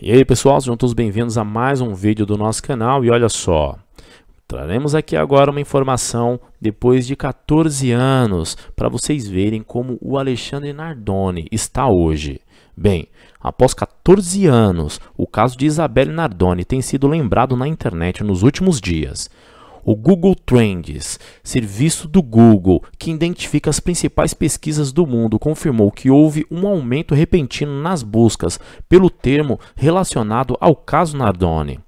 E aí pessoal, sejam todos bem-vindos a mais um vídeo do nosso canal e olha só, traremos aqui agora uma informação depois de 14 anos para vocês verem como o Alexandre Nardoni está hoje. Bem, após 14 anos, o caso de Isabelle Nardoni tem sido lembrado na internet nos últimos dias o Google Trends, serviço do Google que identifica as principais pesquisas do mundo, confirmou que houve um aumento repentino nas buscas pelo termo relacionado ao caso Nardone.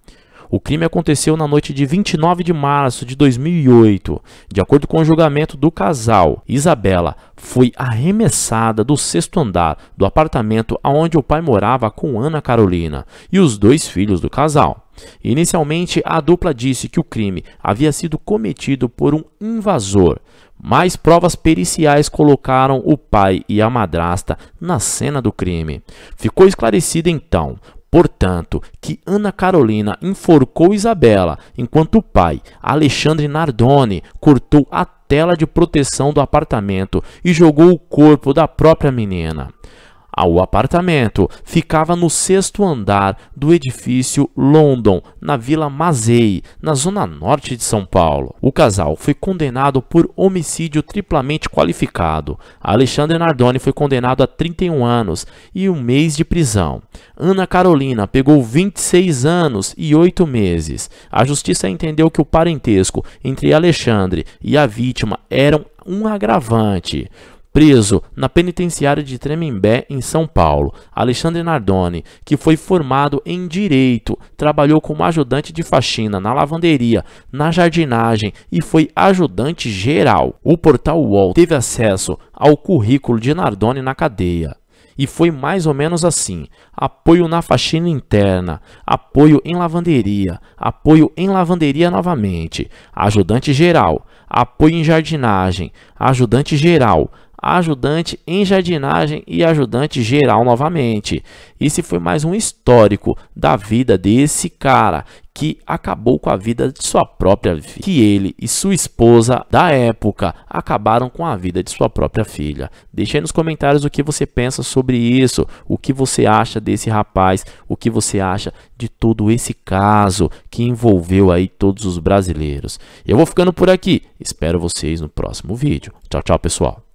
O crime aconteceu na noite de 29 de março de 2008. De acordo com o julgamento do casal, Isabela foi arremessada do sexto andar do apartamento onde o pai morava com Ana Carolina e os dois filhos do casal. Inicialmente, a dupla disse que o crime havia sido cometido por um invasor, mas provas periciais colocaram o pai e a madrasta na cena do crime. Ficou esclarecido então Portanto, que Ana Carolina enforcou Isabela, enquanto o pai, Alexandre Nardoni, cortou a tela de proteção do apartamento e jogou o corpo da própria menina ao apartamento. Ficava no sexto andar do edifício London, na Vila Mazei, na zona norte de São Paulo. O casal foi condenado por homicídio triplamente qualificado. Alexandre Nardoni foi condenado a 31 anos e um mês de prisão. Ana Carolina pegou 26 anos e 8 meses. A justiça entendeu que o parentesco entre Alexandre e a vítima eram um agravante preso na penitenciária de Tremembé, em São Paulo. Alexandre Nardoni, que foi formado em direito, trabalhou como ajudante de faxina na lavanderia, na jardinagem e foi ajudante geral. O portal UOL teve acesso ao currículo de Nardoni na cadeia. E foi mais ou menos assim: apoio na faxina interna, apoio em lavanderia, apoio em lavanderia novamente, ajudante geral, apoio em jardinagem, ajudante geral, ajudante em jardinagem e ajudante geral novamente. Esse foi mais um histórico da vida desse cara que acabou com a vida de sua própria filha. Que ele e sua esposa da época acabaram com a vida de sua própria filha. Deixe aí nos comentários o que você pensa sobre isso, o que você acha desse rapaz, o que você acha de todo esse caso que envolveu aí todos os brasileiros. Eu vou ficando por aqui. Espero vocês no próximo vídeo. Tchau, tchau, pessoal.